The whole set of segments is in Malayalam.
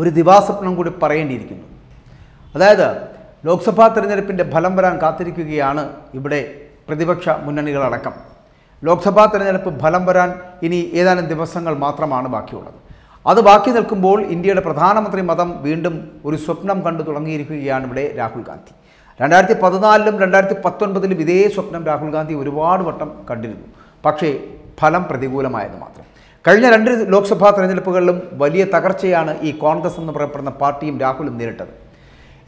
ഒരു ദിവാസ്വപ്നം കൂടി പറയേണ്ടിയിരിക്കുന്നു അതായത് ലോക്സഭാ തെരഞ്ഞെടുപ്പിൻ്റെ ഫലം വരാൻ കാത്തിരിക്കുകയാണ് ഇവിടെ പ്രതിപക്ഷ മുന്നണികളടക്കം ലോക്സഭാ തെരഞ്ഞെടുപ്പ് ഫലം വരാൻ ഇനി ഏതാനും ദിവസങ്ങൾ മാത്രമാണ് ബാക്കിയുള്ളത് അത് ബാക്കി നിൽക്കുമ്പോൾ ഇന്ത്യയുടെ പ്രധാനമന്ത്രി മതം വീണ്ടും ഒരു സ്വപ്നം കണ്ടു തുടങ്ങിയിരിക്കുകയാണ് ഇവിടെ രാഹുൽ ഗാന്ധി രണ്ടായിരത്തി പതിനാലിലും രണ്ടായിരത്തി പത്തൊൻപതിലും ഇതേ സ്വപ്നം രാഹുൽ ഗാന്ധി ഒരുപാട് വട്ടം കണ്ടിരുന്നു പക്ഷേ ഫലം പ്രതികൂലമായത് മാത്രം കഴിഞ്ഞ രണ്ട് ലോക്സഭാ തെരഞ്ഞെടുപ്പുകളിലും വലിയ തകർച്ചയാണ് ഈ കോൺഗ്രസ് എന്ന് പറയപ്പെടുന്ന പാർട്ടിയും രാഹുലും നേരിട്ടത്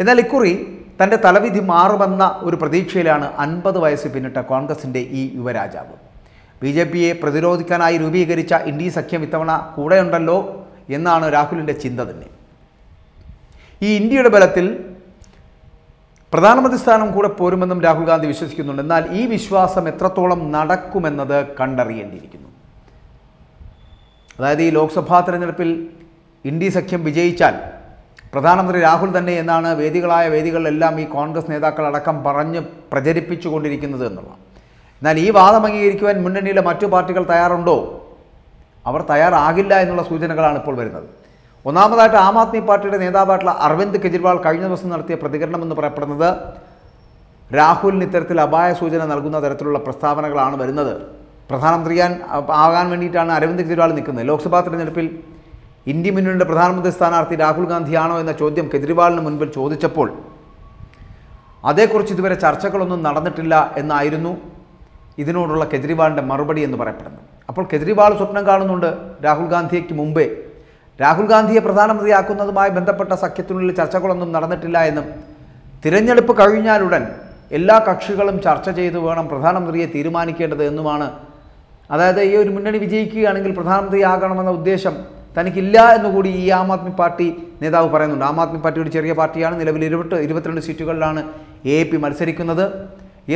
എന്നാൽ ഇക്കുറി തൻ്റെ തലവിധി മാറുമെന്ന ഒരു പ്രതീക്ഷയിലാണ് അൻപത് വയസ്സ് പിന്നിട്ട കോൺഗ്രസിൻ്റെ ഈ യുവരാജാവ് ബി ജെ പിയെ പ്രതിരോധിക്കാനായി രൂപീകരിച്ച ഇന്ത്യ സഖ്യം ഇത്തവണ കൂടെയുണ്ടല്ലോ എന്നാണ് രാഹുലിൻ്റെ ചിന്ത തന്നെ ഈ ഇന്ത്യയുടെ ബലത്തിൽ പ്രധാനമന്ത്രി സ്ഥാനം കൂടെ പോരുമെന്നും രാഹുൽ ഗാന്ധി വിശ്വസിക്കുന്നുണ്ട് എന്നാൽ ഈ വിശ്വാസം എത്രത്തോളം നടക്കുമെന്നത് കണ്ടറിയേണ്ടിയിരിക്കുന്നു അതായത് ഈ ലോക്സഭാ തെരഞ്ഞെടുപ്പിൽ ഇന്ത്യ സഖ്യം വിജയിച്ചാൽ പ്രധാനമന്ത്രി രാഹുൽ തന്നെ എന്നാണ് വേദികളായ വേദികളിലെല്ലാം ഈ കോൺഗ്രസ് നേതാക്കൾ അടക്കം പറഞ്ഞ് പ്രചരിപ്പിച്ചു കൊണ്ടിരിക്കുന്നത് എന്നുള്ള എന്നാൽ ഈ വാദം അംഗീകരിക്കുവാൻ മുന്നണിയിലെ മറ്റു പാർട്ടികൾ തയ്യാറുണ്ടോ അവർ തയ്യാറാകില്ല എന്നുള്ള സൂചനകളാണ് ഇപ്പോൾ വരുന്നത് ഒന്നാമതായിട്ട് ആം ആദ്മി പാർട്ടിയുടെ നേതാവായിട്ടുള്ള അരവിന്ദ് കെജ്രിവാൾ കഴിഞ്ഞ ദിവസം നടത്തിയ പ്രതികരണം എന്ന് പറയപ്പെടുന്നത് രാഹുലിന് ഇത്തരത്തിൽ അപായ സൂചന നൽകുന്ന തരത്തിലുള്ള പ്രസ്താവനകളാണ് വരുന്നത് പ്രധാനമന്ത്രിയാൻ ആകാൻ വേണ്ടിയിട്ടാണ് അരവിന്ദ് കെജ്രിവാൾ നിൽക്കുന്നത് ലോക്സഭാ തെരഞ്ഞെടുപ്പിൽ ഇന്ത്യ മുന്നണിയുടെ പ്രധാനമന്ത്രി സ്ഥാനാർത്ഥി രാഹുൽ ഗാന്ധിയാണോ എന്ന ചോദ്യം കെജ്രിവാളിന് മുൻപിൽ ചോദിച്ചപ്പോൾ അതേക്കുറിച്ച് ഇതുവരെ ചർച്ചകളൊന്നും നടന്നിട്ടില്ല എന്നായിരുന്നു ഇതിനോടുള്ള കെജ്രിവാളിൻ്റെ മറുപടി എന്ന് പറയപ്പെടുന്നത് അപ്പോൾ കെജ്രിവാൾ സ്വപ്നം കാണുന്നുണ്ട് രാഹുൽ ഗാന്ധിക്ക് മുമ്പേ രാഹുൽ ഗാന്ധിയെ പ്രധാനമന്ത്രിയാക്കുന്നതുമായി ബന്ധപ്പെട്ട സഖ്യത്തിനുള്ളിൽ ചർച്ചകളൊന്നും നടന്നിട്ടില്ല എന്നും തിരഞ്ഞെടുപ്പ് കഴിഞ്ഞാലുടൻ എല്ലാ കക്ഷികളും ചർച്ച ചെയ്തു വേണം പ്രധാനമന്ത്രിയെ തീരുമാനിക്കേണ്ടത് എന്നുമാണ് അതായത് ഈ ഒരു മുന്നണി വിജയിക്കുകയാണെങ്കിൽ പ്രധാനമന്ത്രി ആകണമെന്ന ഉദ്ദേശം തനിക്കില്ല എന്നുകൂടി ഈ ആം ആദ്മി പാർട്ടി നേതാവ് പറയുന്നുണ്ട് ആം ആദ്മി പാർട്ടി ഒരു ചെറിയ പാർട്ടിയാണ് നിലവിൽ ഇരുപത്തി ഇരുപത്തിരണ്ട് സീറ്റുകളിലാണ് എ പി മത്സരിക്കുന്നത്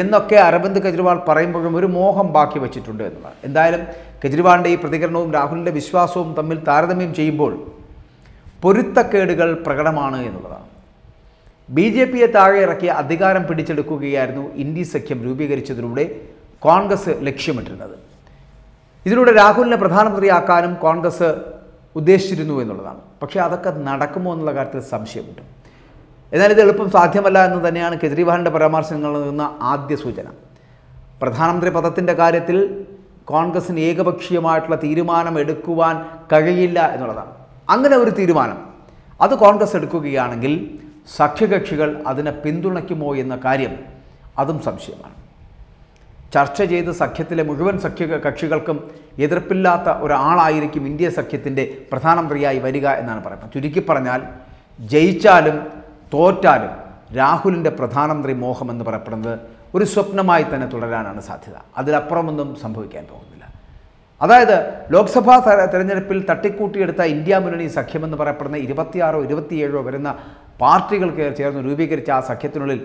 എന്നൊക്കെ അരവിന്ദ് കെജ്രിവാൾ പറയുമ്പോഴും ഒരു മോഹം ബാക്കി വച്ചിട്ടുണ്ട് എന്നുള്ളത് എന്തായാലും കെജ്രിവാളിൻ്റെ ഈ പ്രതികരണവും രാഹുലിൻ്റെ വിശ്വാസവും തമ്മിൽ താരതമ്യം ചെയ്യുമ്പോൾ പൊരുത്തക്കേടുകൾ പ്രകടമാണ് എന്നുള്ളതാണ് ബി ജെ പിയെ താഴെ ഇറക്കി അധികാരം പിടിച്ചെടുക്കുകയായിരുന്നു ഇന്ത്യ സഖ്യം രൂപീകരിച്ചതിലൂടെ കോൺഗ്രസ് ലക്ഷ്യമിട്ടിരുന്നത് ഇതിലൂടെ രാഹുലിനെ പ്രധാനമന്ത്രിയാക്കാനും കോൺഗ്രസ് ഉദ്ദേശിച്ചിരുന്നു എന്നുള്ളതാണ് പക്ഷേ അതൊക്കെ നടക്കുമോ എന്നുള്ള കാര്യത്തിൽ സംശയമുണ്ട് എന്നാൽ ഇത് എളുപ്പം സാധ്യമല്ല എന്ന് തന്നെയാണ് കെജ്രിവാളിൻ്റെ പരാമർശങ്ങളിൽ നിന്ന് ആദ്യ സൂചന പ്രധാനമന്ത്രി പദത്തിൻ്റെ കാര്യത്തിൽ കോൺഗ്രസിന് ഏകപക്ഷീയമായിട്ടുള്ള തീരുമാനം എടുക്കുവാൻ കഴിയില്ല എന്നുള്ളതാണ് അങ്ങനെ ഒരു തീരുമാനം അത് കോൺഗ്രസ് എടുക്കുകയാണെങ്കിൽ സഖ്യകക്ഷികൾ അതിനെ പിന്തുണയ്ക്കുമോ എന്ന കാര്യം അതും സംശയമാണ് ചർച്ച ചെയ്ത് സഖ്യത്തിലെ മുഴുവൻ സഖ്യ കക്ഷികൾക്കും എതിർപ്പില്ലാത്ത ഒരാളായിരിക്കും ഇന്ത്യ സഖ്യത്തിൻ്റെ പ്രധാനമന്ത്രിയായി വരിക എന്നാണ് പറയുന്നത് ചുരുക്കി പറഞ്ഞാൽ ജയിച്ചാലും തോറ്റാലും രാഹുലിൻ്റെ പ്രധാനമന്ത്രി മോഹം എന്ന് പറയപ്പെടുന്നത് ഒരു സ്വപ്നമായി തന്നെ തുടരാനാണ് സാധ്യത അതിലപ്പുറമൊന്നും സംഭവിക്കാൻ പോകുന്നില്ല അതായത് ലോക്സഭാ തെരഞ്ഞെടുപ്പിൽ തട്ടിക്കൂട്ടിയെടുത്ത ഇന്ത്യ മുന്നണി സഖ്യമെന്ന് പറയപ്പെടുന്ന ഇരുപത്തിയാറോ ഇരുപത്തിയേഴോ വരുന്ന പാർട്ടികൾ ചേർന്ന് രൂപീകരിച്ച ആ സഖ്യത്തിനുള്ളിൽ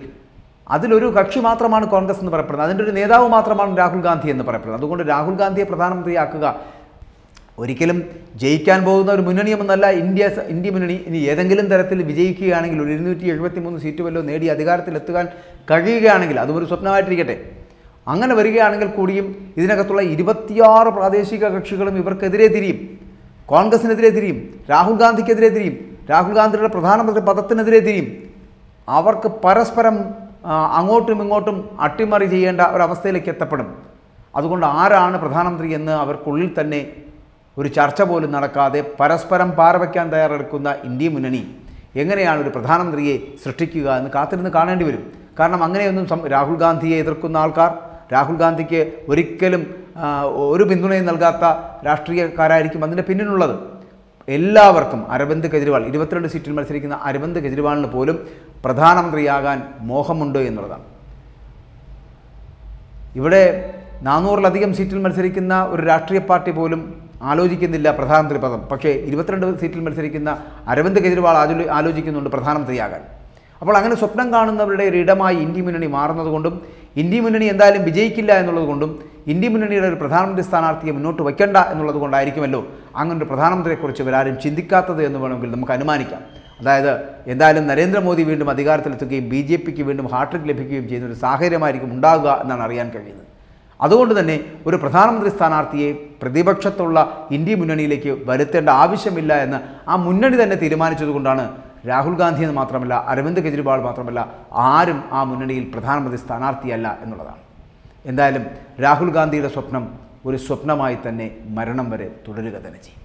അതിലൊരു കക്ഷി മാത്രമാണ് കോൺഗ്രസ് എന്ന് പറയപ്പെടുന്നത് അതിൻ്റെ ഒരു നേതാവ് മാത്രമാണ് രാഹുൽ ഗാന്ധി എന്ന് പറയപ്പെടുന്നത് അതുകൊണ്ട് രാഹുൽ ഗാന്ധിയെ പ്രധാനമന്ത്രിയാക്കുക ഒരിക്കലും ജയിക്കാൻ പോകുന്ന ഒരു മുന്നണിയുമെന്നല്ല ഇന്ത്യ ഇന്ത്യ മുന്നണി ഇനി ഏതെങ്കിലും തരത്തിൽ വിജയിക്കുകയാണെങ്കിൽ ഒരു ഇരുന്നൂറ്റി എഴുപത്തി മൂന്ന് സീറ്റ് വല്ലതും നേടി അധികാരത്തിലെത്തുവാൻ കഴിയുകയാണെങ്കിൽ അതും ഒരു സ്വപ്നമായിട്ടിരിക്കട്ടെ അങ്ങനെ വരികയാണെങ്കിൽ കൂടിയും ഇതിനകത്തുള്ള ഇരുപത്തിയാറ് പ്രാദേശിക കക്ഷികളും ഇവർക്കെതിരെ തിരിയും കോൺഗ്രസിനെതിരെ തിരിയും രാഹുൽ ഗാന്ധിക്കെതിരെ തിരിയും രാഹുൽ ഗാന്ധിയുടെ പ്രധാനമന്ത്രി പദത്തിനെതിരെ തിരിയും അവർക്ക് പരസ്പരം അങ്ങോട്ടും ഇങ്ങോട്ടും അട്ടിമറി ചെയ്യേണ്ട ഒരവസ്ഥയിലേക്ക് എത്തപ്പെടും അതുകൊണ്ട് ആരാണ് പ്രധാനമന്ത്രി എന്ന് അവർക്കുള്ളിൽ തന്നെ ഒരു ചർച്ച പോലും നടക്കാതെ പരസ്പരം പാറവയ്ക്കാൻ തയ്യാറെടുക്കുന്ന ഇന്ത്യ മുന്നണി എങ്ങനെയാണ് ഒരു പ്രധാനമന്ത്രിയെ സൃഷ്ടിക്കുക എന്ന് കാത്തിരുന്ന് കാണേണ്ടി വരും കാരണം അങ്ങനെയൊന്നും രാഹുൽ ഗാന്ധിയെ എതിർക്കുന്ന ആൾക്കാർ രാഹുൽ ഗാന്ധിക്ക് ഒരിക്കലും ഒരു പിന്തുണയും നൽകാത്ത രാഷ്ട്രീയക്കാരായിരിക്കും അതിൻ്റെ പിന്നിലുള്ളത് എല്ലാവർക്കും അരവിന്ദ് കെജ്രിവാൾ ഇരുപത്തിരണ്ട് സീറ്റിൽ മത്സരിക്കുന്ന അരവിന്ദ് കെജ്രിവാളിന് പോലും പ്രധാനമന്ത്രിയാകാൻ മോഹമുണ്ട് എന്നുള്ളതാണ് ഇവിടെ നാനൂറിലധികം സീറ്റിൽ മത്സരിക്കുന്ന ഒരു രാഷ്ട്രീയ പാർട്ടി പോലും ആലോചിക്കുന്നില്ല പ്രധാനമന്ത്രി പദം പക്ഷേ ഇരുപത്തിരണ്ട് സീറ്റിൽ മത്സരിക്കുന്ന അരവിന്ദ് കെജ്രിവാൾ ആലോചിക്കുന്നുണ്ട് പ്രധാനമന്ത്രിയാകാൻ അപ്പോൾ അങ്ങനെ സ്വപ്നം കാണുന്നവരുടെ ഒരു ഇടമായി ഇന്ത്യ മുന്നണി മാറുന്നതുകൊണ്ടും ഇന്ത്യ മുന്നണി എന്തായാലും വിജയിക്കില്ല എന്നുള്ളതുകൊണ്ടും ഇന്ത്യ മുന്നണിയുടെ ഒരു പ്രധാനമന്ത്രി സ്ഥാനാർത്ഥിയെ മുന്നോട്ട് വയ്ക്കേണ്ട എന്നുള്ളത് കൊണ്ടായിരിക്കുമല്ലോ അങ്ങനെ ഒരു പ്രധാനമന്ത്രിയെക്കുറിച്ച് ഇവരാരും ചിന്തിക്കാത്തത് എന്ന് വേണമെങ്കിൽ നമുക്ക് അനുമാനിക്കാം അതായത് എന്തായാലും നരേന്ദ്രമോദി വീണ്ടും അധികാരത്തിലെത്തുകയും ബി ജെ പിക്ക് വീണ്ടും ഹാട്രിക് ലഭിക്കുകയും ചെയ്യുന്ന ഒരു സാഹചര്യമായിരിക്കും ഉണ്ടാകുക എന്നാണ് അറിയാൻ കഴിയുന്നത് അതുകൊണ്ട് തന്നെ ഒരു പ്രധാനമന്ത്രി സ്ഥാനാർത്ഥിയെ പ്രതിപക്ഷത്തുള്ള ഇന്ത്യ മുന്നണിയിലേക്ക് വരുത്തേണ്ട ആവശ്യമില്ല എന്ന് ആ മുന്നണി തന്നെ തീരുമാനിച്ചതുകൊണ്ടാണ് രാഹുൽ ഗാന്ധി എന്ന് മാത്രമല്ല അരവിന്ദ് കെജ്രിവാൾ മാത്രമല്ല ആരും ആ മുന്നണിയിൽ പ്രധാനമന്ത്രി സ്ഥാനാർത്ഥിയല്ല എന്നുള്ളതാണ് എന്തായാലും രാഹുൽ ഗാന്ധിയുടെ സ്വപ്നം ഒരു സ്വപ്നമായി തന്നെ മരണം വരെ തുടരുക തന്നെ ചെയ്യും